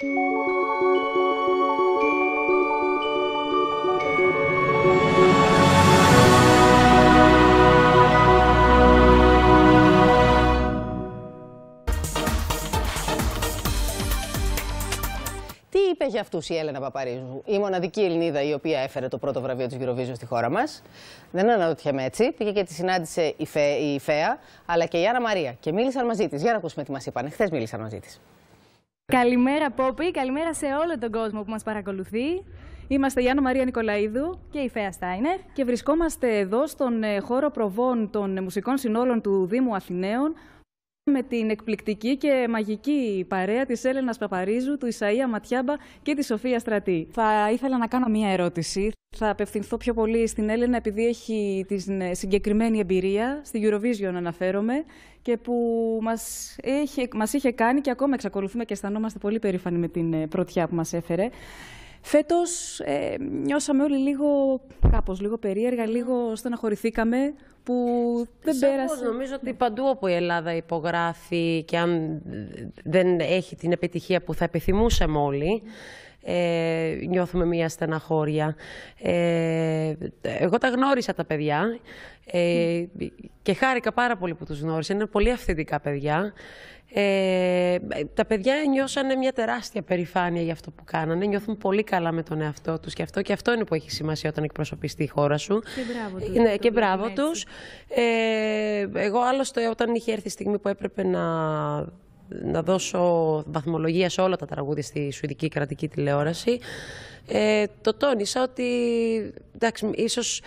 Τι είπε για αυτούς η Έλενα Παπαρίζου, η μοναδική Ελληνίδα η οποία έφερε το πρώτο βραβείο της Eurovision στη χώρα μας. Δεν αναρωτιέμαι έτσι. Πήγε και τη συνάντησε η, Φέ, η Φέα, αλλά και η Άννα Μαρία. Και μίλησαν μαζί της. Για να ακούσουμε τι μας είπαν. Χθες μίλησαν μαζί της. Καλημέρα Πόπη, καλημέρα σε όλο τον κόσμο που μας παρακολουθεί. Είμαστε η Άννα Μαρία Νικολαίδου και η Φέα Στάινερ και βρισκόμαστε εδώ στον ε, χώρο προβών των μουσικών συνόλων του Δήμου Αθηναίων με την εκπληκτική και μαγική παρέα της Έλενας Παπαρίζου, του Ισαΐα Ματιάμπα και της Σοφίας Στρατή. Θα ήθελα να κάνω μία ερώτηση θα απευθυνθώ πιο πολύ στην Έλενα επειδή έχει τη ε, συγκεκριμένη εμπειρία, στη Eurovision αναφέρομαι, και που μας, έχει, μας είχε κάνει και ακόμα εξακολουθούμε και αισθανόμαστε πολύ περήφανοι με την ε, πρωτιά που μας έφερε. Φέτος ε, νιώσαμε όλοι λίγο, κάπως λίγο περίεργα, λίγο στεναχωρηθήκαμε που δεν Σαφώς, πέρασε. Νομίζω ότι παντού όπου η Ελλάδα υπογράφει και αν δεν έχει την επιτυχία που θα επιθυμούσαμε όλοι, ε, νιώθουμε μία στεναχώρια. Ε, εγώ τα γνώρισα τα παιδιά ε, και χάρηκα πάρα πολύ που τους γνώρισα. Είναι πολύ αυθεντικά παιδιά. Ε, τα παιδιά νιώσανε μια τεράστια περηφάνεια για αυτό που κάνανε. Νιώθουν πολύ καλά με τον εαυτό τους και αυτό και αυτό είναι που έχει σημασία όταν εκπροσωπείς τη χώρα σου. Και μπράβο τους. Ε, ναι, και μπράβο τους. Ε, εγώ άλλωστε όταν είχε έρθει η στιγμή που έπρεπε να να δώσω βαθμολογία σε όλα τα τραγούδια στη Σουηδική Κρατική Τηλεόραση, ε, το τόνισα ότι εντάξει, ίσως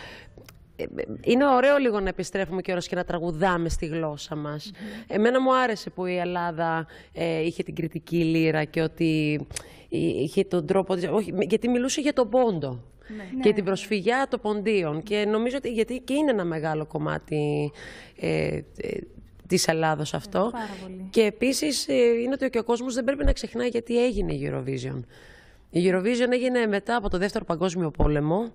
ε, είναι ωραίο λίγο να επιστρέφουμε και και να τραγουδάμε στη γλώσσα μας. Mm-hmm. Εμένα μου άρεσε που η Ελλάδα ε, είχε την κριτική λύρα και ότι είχε τον τρόπο Όχι, γιατί μιλούσε για τον πόντο. Ναι. και ναι. την προσφυγιά των ποντίων. Και νομίζω ότι γιατί και είναι ένα μεγάλο κομμάτι ε, Της Ελλάδος ναι, αυτό. Και επίσης ε, είναι ότι ο κόσμος δεν πρέπει να ξεχνάει γιατί έγινε η Eurovision. Η Eurovision έγινε μετά από το Δεύτερο Παγκόσμιο Πόλεμο.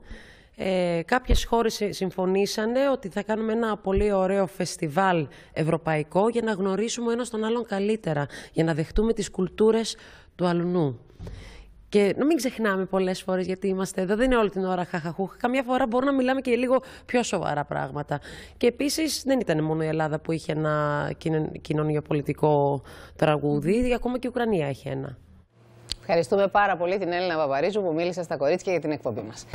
Ε, κάποιες χώρες συμφωνήσανε ότι θα κάνουμε ένα πολύ ωραίο φεστιβάλ ευρωπαϊκό για να γνωρίσουμε ένας τον άλλον καλύτερα, για να δεχτούμε τις κουλτούρες του αλουνού. Και να μην ξεχνάμε πολλές φορές γιατί είμαστε εδώ. Δεν είναι όλη την ώρα χαχαχούχα. Καμιά φορά μπορούμε να μιλάμε και λίγο πιο σοβαρά πράγματα. Και επίσης δεν ήταν μόνο η Ελλάδα που είχε ένα κοινωνιοπολιτικό τραγούδι, ακόμα και η Ουκρανία έχει ένα. Ευχαριστούμε πάρα πολύ την Έλληνα Βαβαρίζου που μίλησε στα κορίτσια για την εκπομπή μας.